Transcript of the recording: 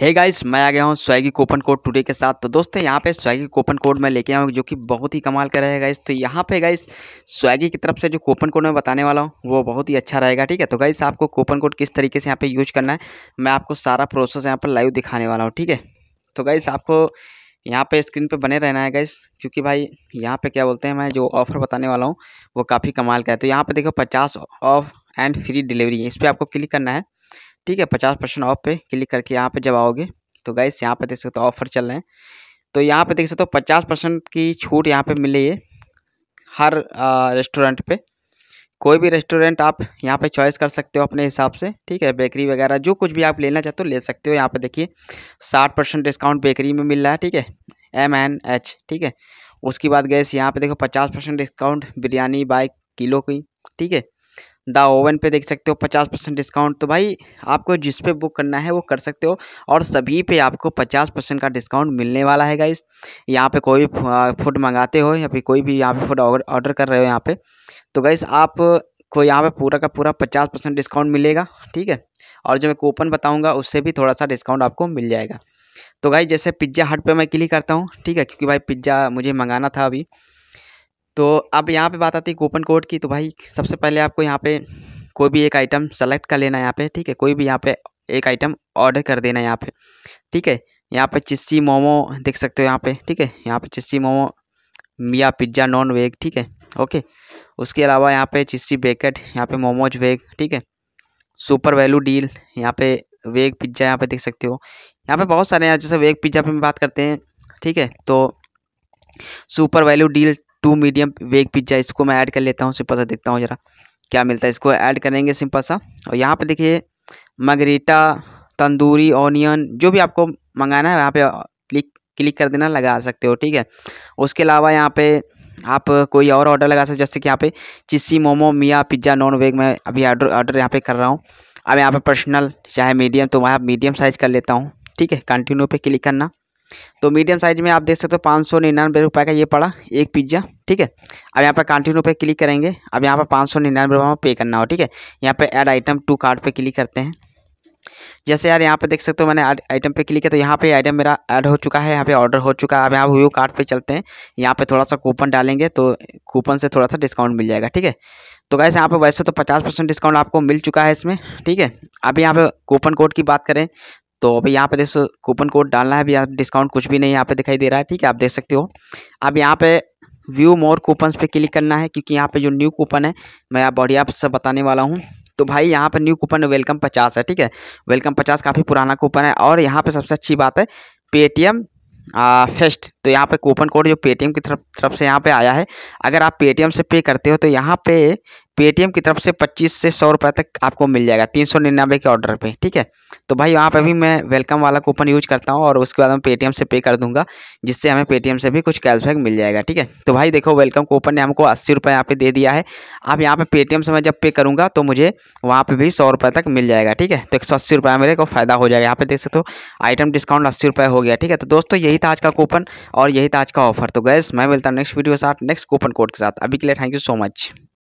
hey guys मैं आ गया हूँ स्वैगी कोपन कोड टुडे के साथ तो दोस्तों यहाँ पे स्वैगी कोपन कोड मैं लेके आया हूँ जो कि बहुत ही कमाल का रहेगा इस तो यहाँ पे गाइस स्वैगी की तरफ से जो कोपन कोड मैं बताने वाला हूँ वो बहुत ही अच्छा रहेगा ठीक है तो गाइस आपको कोपन कोड किस तरीके से यहाँ पे यूज करना है मैं आपको सारा प्रोसेस यहाँ पर लाइव दिखाने वाला हूँ ठीक है तो गाइस आपको यहाँ पर स्क्रीन पर बने रहना है गाइस क्योंकि भाई यहाँ पर क्या बोलते हैं मैं जो ऑफर बताने वाला हूँ वो काफ़ी कमाल का है तो यहाँ पर देखो पचास ऑफ एंड फ्री डिलीवरी इस पर आपको क्लिक करना है ठीक है पचास परसेंट ऑफ पे क्लिक करके यहाँ पे जब आओगे तो गाइस यहाँ पे देख सकते हो ऑफर चल रहे हैं तो यहाँ पे देख सकते हो पचास परसेंट की छूट यहाँ पे मिली है हर रेस्टोरेंट पे कोई भी रेस्टोरेंट आप यहाँ पे चॉइस कर सकते हो अपने हिसाब से ठीक है बेकरी वगैरह जो कुछ भी आप लेना चाहते हो ले सकते हो यहाँ पर देखिए साठ परसेंट डिस्काउंट बेकरी में मिल रहा है ठीक है एम एन एच ठीक है उसके बाद गैस यहाँ पर देखो पचास परसेंट डिस्काउंट बिरयानी बाइक किलो की ठीक है द ओवन पे देख सकते हो पचास परसेंट डिस्काउंट तो भाई आपको जिस पे बुक करना है वो कर सकते हो और सभी पे आपको पचास परसेंट का डिस्काउंट मिलने वाला है गाइस यहाँ पे कोई भी फूड मंगाते हो या फिर कोई भी यहाँ पे फूड ऑर्डर कर रहे हो यहाँ पे तो गाइस आप को यहाँ पे पूरा का पूरा पचास परसेंट डिस्काउंट मिलेगा ठीक है और जो मैं कूपन बताऊँगा उससे भी थोड़ा सा डिस्काउंट आपको मिल जाएगा तो गाई जैसे पिज्ज़ा हट पर मैं क्लिक करता हूँ ठीक है क्योंकि भाई पिज्ज़ा मुझे मंगाना था अभी तो अब यहाँ पे बात आती है कूपन कोड की तो भाई सबसे पहले आपको यहाँ पे कोई भी एक आइटम सेलेक्ट कर लेना है यहाँ पे ठीक है कोई भी यहाँ पे एक आइटम ऑर्डर कर देना है यहाँ पे ठीक है यहाँ पे चिस्सी मोमो देख सकते हो यहाँ पे ठीक है यहाँ पे चिस्सी मोमो मिया पिज्ज़ा नॉन वेग ठीक है ओके उसके अलावा यहाँ पे चिस्सी बेकट यहाँ पे मोमोज वेग ठीक है सुपर वैल्यू डील यहाँ पे वेग पिज्ज़ा यहाँ पे देख सकते हो यहाँ पे बहुत सारे यहाँ जैसे वेग पिज्ज़ा पे हम बात करते हैं ठीक है तो super value deal two medium veg pizza इसको मैं ऐड कर लेता हूँ सिंपल सा देखता हूँ ज़रा क्या मिलता है इसको ऐड करेंगे सिंपल सा और यहाँ पर देखिए मगरीटा तंदूरी ऑनियन जो भी आपको मंगाना है यहाँ पर क्लिक क्लिक कर देना लगा सकते हो ठीक है उसके अलावा यहाँ पर आप कोई और ऑर्डर लगा सकते हो जैसे कि यहाँ पे चिस्सी मोमो मियाँ पिज्ज़ा नॉन वेज मैं अभी ऑर्डर ऑर्डर यहाँ पे कर रहा हूँ अब यहाँ पे पर्सनल चाहे मीडियम तो वहाँ मीडियम साइज़ कर लेता हूँ ठीक है कंटिन्यू पे क्लिक करना तो मीडियम साइज में आप देख सकते हो पाँच सौ निन्यानवे रुपये का ये पड़ा एक पिज्ज़ा ठीक है अब यहाँ पर कंटिन्यू पे क्लिक करेंगे अब यहाँ पर पाँच सौ निन्यानवे रुपये पे करना हो ठीक है यहाँ पे ऐड आइटम टू कार्ड पे क्लिक करते हैं जैसे यार यहाँ पे देख सकते हो मैंने आइटम पे क्लिक किया तो यहाँ पे आइटम मेरा ऐड हो चुका है यहाँ पे ऑर्डर हो चुका है अब यहाँ व्यू कार्ड पे चलते हैं यहाँ पे थोड़ा सा कूपन डालेंगे तो कूपन से थोड़ा सा डिस्काउंट मिल जाएगा ठीक है तो गैस यहाँ पे वैसे तो पचास परसेंट डिस्काउंट आपको मिल चुका है इसमें ठीक है अभी यहाँ पे कूपन कोड की बात करें तो अभी यहाँ पे देख कूपन कोड डालना है अभी यहाँ डिस्काउंट कुछ भी नहीं यहाँ पे दिखाई दे रहा है ठीक है आप देख सकते हो अब यहाँ पे व्यू मोर कूपन्स पे क्लिक करना है क्योंकि यहाँ पे जो न्यू कूपन है मैं आप बढ़िया आपसे बताने वाला हूँ तो भाई यहाँ पर न्यू कूपन वेलकम पचास है ठीक है वेलकम पचास काफ़ी पुराना कूपन है और यहाँ पर सबसे अच्छी बात है पेटीएम फेस्ट तो यहाँ पे कूपन कोड जो पेटीएम की तरफ तरफ से यहाँ पे आया है अगर आप पेटीएम से पे करते हो तो यहाँ पे पेटीएम की तरफ से पच्चीस से सौ रुपये तक आपको मिल जाएगा तीन सौ निन्यानवे के ऑर्डर पे ठीक है तो भाई वहाँ पर भी मैं वेलकम वाला कूपन यूज करता हूँ और उसके बाद मैं पेटीएम से पे कर दूंगा जिससे हमें पेटीएम से भी कुछ कैशबैक मिल जाएगा ठीक है तो भाई देखो वेलकम कूपन ने हमको अस्सी रुपये यहाँ पे दे दिया है आप यहाँ पे पेटीएम से मैं जब पे करूँगा तो मुझे वहाँ पर भी सौ रुपये तक मिल जाएगा ठीक है तो एक सौ अस्सी रुपये मेरे को फ़ायदा हो जाएगा यहाँ पे देख सकते हो आइटम डिस्काउंट अस्सी रुपये हो गया ठीक है तो दोस्तों यही था आज का कूपन और यही था आज का ऑफर तो गैस मैं मिलता हूँ नेक्स्ट वीडियो के साथ नेक्स्ट कूपन कोड के साथ अभी के लिए थैंक यू सो मच